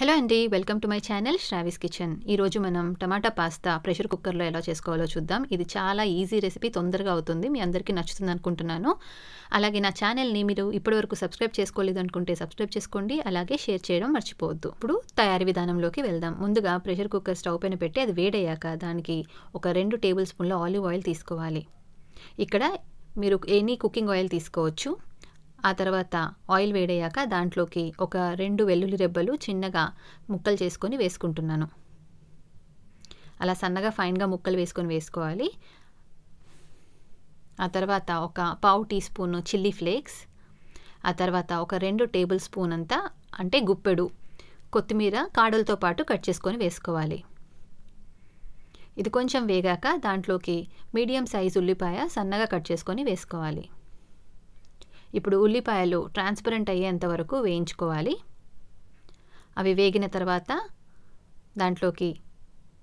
hello అండి welcome to my channel Sravi's kitchen ఈరోజు మనం టమాటా పాస్తా ప్రెషర్ కుక్కర్లో ఎలా చేసుకోవాలో చూద్దాం ఇది చాలా ఈజీ రెసిపీ తొందరగా అవుతుంది మీ అందరికీ నచ్చుతుంది అనుకుంటున్నాను అలాగే నా ఛానల్ని మీరు ఇప్పటివరకు సబ్స్క్రైబ్ చేసుకోలేదు అనుకుంటే సబ్స్క్రైబ్ చేసుకోండి అలాగే షేర్ చేయడం మర్చిపోవద్దు ఇప్పుడు తయారీ విధానంలోకి వెళ్దాం ముందుగా ప్రెషర్ కుక్కర్ స్టవ్ పైన పెట్టి అది వేడయ్యాక దానికి ఒక రెండు టేబుల్ స్పూన్ల ఆలివ్ ఆయిల్ తీసుకోవాలి ఇక్కడ మీరు ఎనీ కుకింగ్ ఆయిల్ తీసుకోవచ్చు ఆ తర్వాత ఆయిల్ వేడయ్యాక దాంట్లోకి ఒక రెండు వెల్లుల్లి రెబ్బలు చిన్నగా ముక్కలు చేసుకొని వేసుకుంటున్నాను అలా సన్నగా ఫైన్గా ముక్కలు వేసుకొని వేసుకోవాలి ఆ తర్వాత ఒక పావు టీ స్పూన్ చిల్లీ ఫ్లేక్స్ ఆ తర్వాత ఒక రెండు టేబుల్ స్పూన్ అంతా అంటే గుప్పెడు కొత్తిమీర కాడలతో పాటు కట్ చేసుకొని వేసుకోవాలి ఇది కొంచెం వేగాక దాంట్లోకి మీడియం సైజ్ ఉల్లిపాయ సన్నగా కట్ చేసుకొని వేసుకోవాలి ఇప్పుడు ఉల్లిపాయలు ట్రాన్స్పరెంట్ అయ్యేంత వరకు వేయించుకోవాలి అవి వేగిన తర్వాత దాంట్లోకి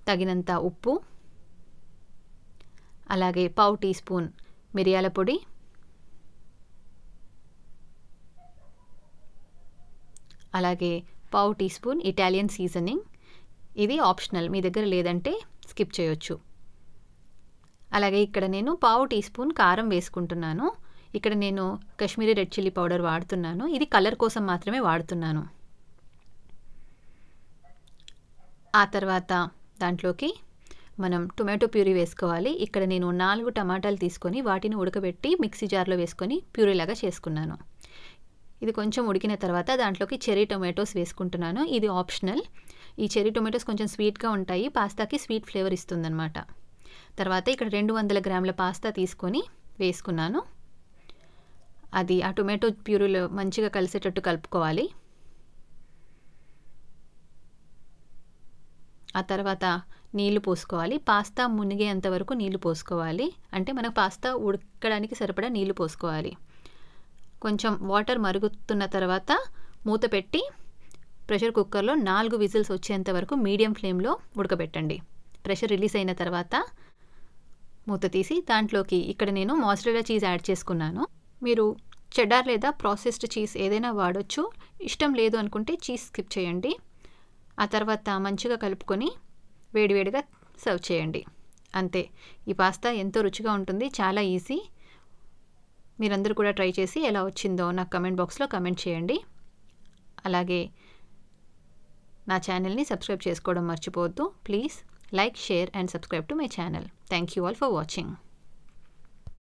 తగినంత ఉప్పు అలాగే పావు టీ స్పూన్ మిరియాల పొడి అలాగే పావు టీ స్పూన్ ఇటాలియన్ సీజనింగ్ ఇది ఆప్షనల్ మీ దగ్గర లేదంటే స్కిప్ చేయొచ్చు అలాగే ఇక్కడ నేను పావు టీ స్పూన్ కారం వేసుకుంటున్నాను ఇక్కడ నేను కశ్మీరీ రెడ్ చిల్లీ పౌడర్ వాడుతున్నాను ఇది కలర్ కోసం మాత్రమే వాడుతున్నాను ఆ తర్వాత దాంట్లోకి మనం టొమాటో ప్యూరీ వేసుకోవాలి ఇక్కడ నేను నాలుగు టమాటాలు తీసుకొని వాటిని ఉడకబెట్టి మిక్సీ జార్లో వేసుకొని ప్యూరీలాగా చేసుకున్నాను ఇది కొంచెం ఉడికిన తర్వాత దాంట్లోకి చెరీ టొమాటోస్ వేసుకుంటున్నాను ఇది ఆప్షనల్ ఈ చెరీ టొమాటోస్ కొంచెం స్వీట్గా ఉంటాయి పాస్తాకి స్వీట్ ఫ్లేవర్ ఇస్తుందన్నమాట తర్వాత ఇక్కడ రెండు వందల గ్రాముల పాస్తా తీసుకొని వేసుకున్నాను అది ఆ టొమాటో ప్యూరీలో మంచిగా కలిసేటట్టు కలుపుకోవాలి ఆ తర్వాత నీళ్లు పోసుకోవాలి పాస్తా మునిగేంత వరకు నీళ్లు పోసుకోవాలి అంటే మనకు పాస్తా ఉడకడానికి సరిపడా నీళ్లు పోసుకోవాలి కొంచెం వాటర్ మరుగుతున్న తర్వాత మూత పెట్టి ప్రెషర్ కుక్కర్లో నాలుగు విజిల్స్ వచ్చేంత వరకు మీడియం ఫ్లేమ్లో ఉడకబెట్టండి ప్రెషర్ రిలీజ్ అయిన తర్వాత మూత తీసి దాంట్లోకి ఇక్కడ నేను మాస్టరేలా చీజ్ యాడ్ చేసుకున్నాను మీరు చెడ్డార్ లేదా ప్రాసెస్డ్ చీజ్ ఏదైనా వాడొచ్చు ఇష్టం లేదు అనుకుంటే చీజ్ స్కిప్ చేయండి ఆ తర్వాత మంచిగా కలుపుకొని వేడివేడిగా సర్వ్ చేయండి అంతే ఈ పాస్తా ఎంతో రుచిగా ఉంటుంది చాలా ఈజీ మీరందరూ కూడా ట్రై చేసి ఎలా వచ్చిందో నాకు కమెంట్ బాక్స్లో కమెంట్ చేయండి అలాగే నా ఛానల్ని సబ్స్క్రైబ్ చేసుకోవడం మర్చిపోవద్దు please like share and subscribe to my channel thank you all for watching